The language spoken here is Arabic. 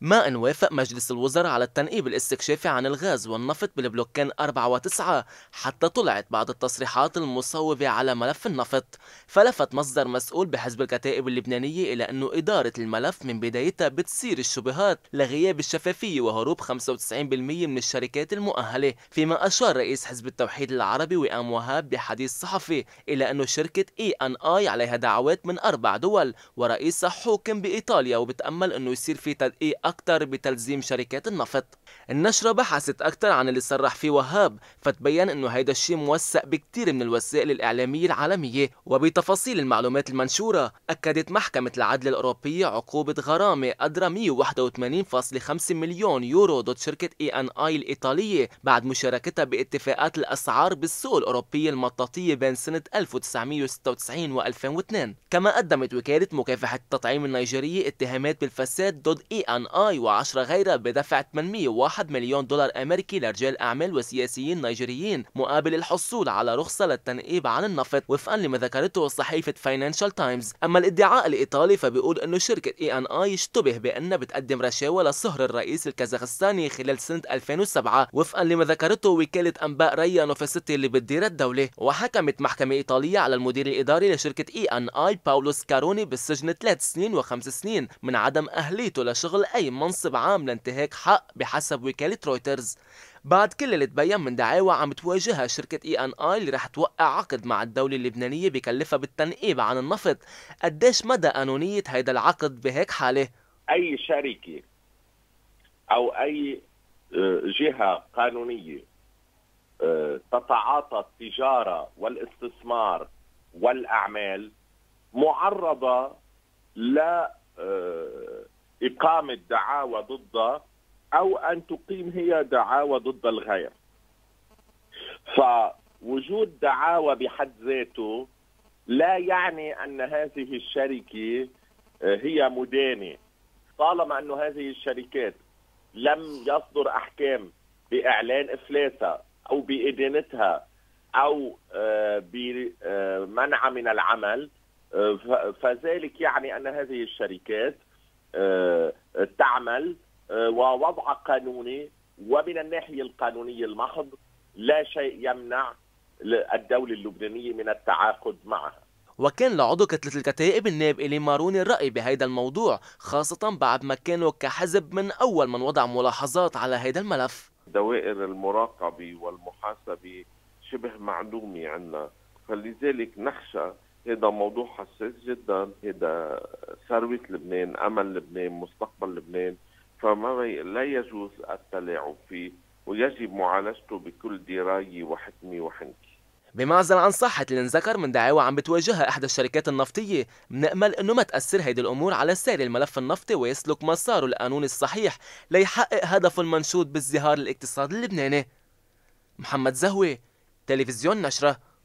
ما إن وافق مجلس الوزراء على التنقيب الاستكشافي عن الغاز والنفط بالبلوكين 4 و 9 حتى طلعت بعض التصريحات المصوبة على ملف النفط فلفت مصدر مسؤول بحزب الكتائب اللبنانية إلى أنه إدارة الملف من بدايتها بتثير الشبهات لغياب الشفافية وهروب 95% من الشركات المؤهلة فيما أشار رئيس حزب التوحيد العربي وئام وهاب بحديث صحفي إلى أنه شركة إي أن آي عليها دعوات من أربع دول ورئيسها حوكم بإيطاليا وبتأمل أنه يصير في تدقيق أكثر بتلزيم شركات النفط النشرة بحثت أكثر عن اللي صرح فيه وهاب فتبين أنه هيدا الشيء موثق بكثير من الوسائل الإعلامية العالمية وبتفاصيل المعلومات المنشورة أكدت محكمة العدل الأوروبية عقوبة غرامة قدرة 181.5 مليون يورو ضد شركة اي ان اي الإيطالية بعد مشاركتها باتفاقات الأسعار بالسوق الأوروبية المطاطية بين سنة 1996 و2002 كما قدمت وكالة مكافحة التطعيم النيجيرية اتهامات بالفساد ضد اي ان اي وعشرة غيرها بدفع 801 مليون دولار امريكي لرجال اعمال وسياسيين نيجيريين مقابل الحصول على رخصه للتنقيب عن النفط وفقا لما ذكرته صحيفه فاينانشال تايمز اما الادعاء الايطالي فبيقول انه شركه اي ان اي اشتبه بانها بتقدم رشاوى لصهر الرئيس الكازاخستاني خلال سنه 2007 وفقا لما ذكرته وكاله انباء ريا نوفستي اللي بتدير الدوله وحكمت محكمه ايطاليه على المدير الاداري لشركه اي ان اي باولوس كاروني بالسجن ثلاث سنين وخمس سنين من عدم اهليته لشغل اي قايم منصب عام لانتهاك حق بحسب وكالة رويترز بعد كل اللي تبين من دعاوى عم تواجهها شركة اي ان اي اللي رح توقع عقد مع الدولة اللبنانية بكلفها بالتنقيب عن النفط قديش مدى قانونية هيدا العقد بهيك حالة؟ أي شركة أو أي آه، جهة قانونية آه، تتعاطى التجارة والاستثمار والأعمال معرضة لا آه، إقامة دعاوى ضد أو أن تقيم هي دعاوى ضد الغير فوجود دعاوى بحد ذاته لا يعني أن هذه الشركة آه، هي مدانة طالما أن هذه الشركات لم يصدر أحكام بإعلان إفلاسها أو بإدانتها أو آه، بمنع آه، من العمل فذلك يعني أن هذه الشركات آه، تعمل آه، ووضع قانوني ومن الناحيه القانونيه المحض لا شيء يمنع الدوله اللبنانيه من التعاقد معها وكان لعضو كتلة الكتائب النائب إلي ماروني الرأي بهذا الموضوع خاصة بعد ما كانوا كحزب من أول من وضع ملاحظات على هذا الملف دوائر المراقبة والمحاسبة شبه معدومة عنا فلذلك نخشى هذا موضوع حساس جدا هذا ثروة لبنان أمل لبنان مستقبل لبنان فما لا يجوز التلاعب فيه ويجب معالجته بكل دراية وحكمة وحنكة بمعزل عن صحة اللي انذكر من دعاوى عم بتواجهها إحدى الشركات النفطية بنأمل إنه ما تأثر هيدي الأمور على سير الملف النفطي ويسلك مساره القانوني الصحيح ليحقق هدفه المنشود بازدهار الاقتصاد اللبناني محمد زهوي تلفزيون نشره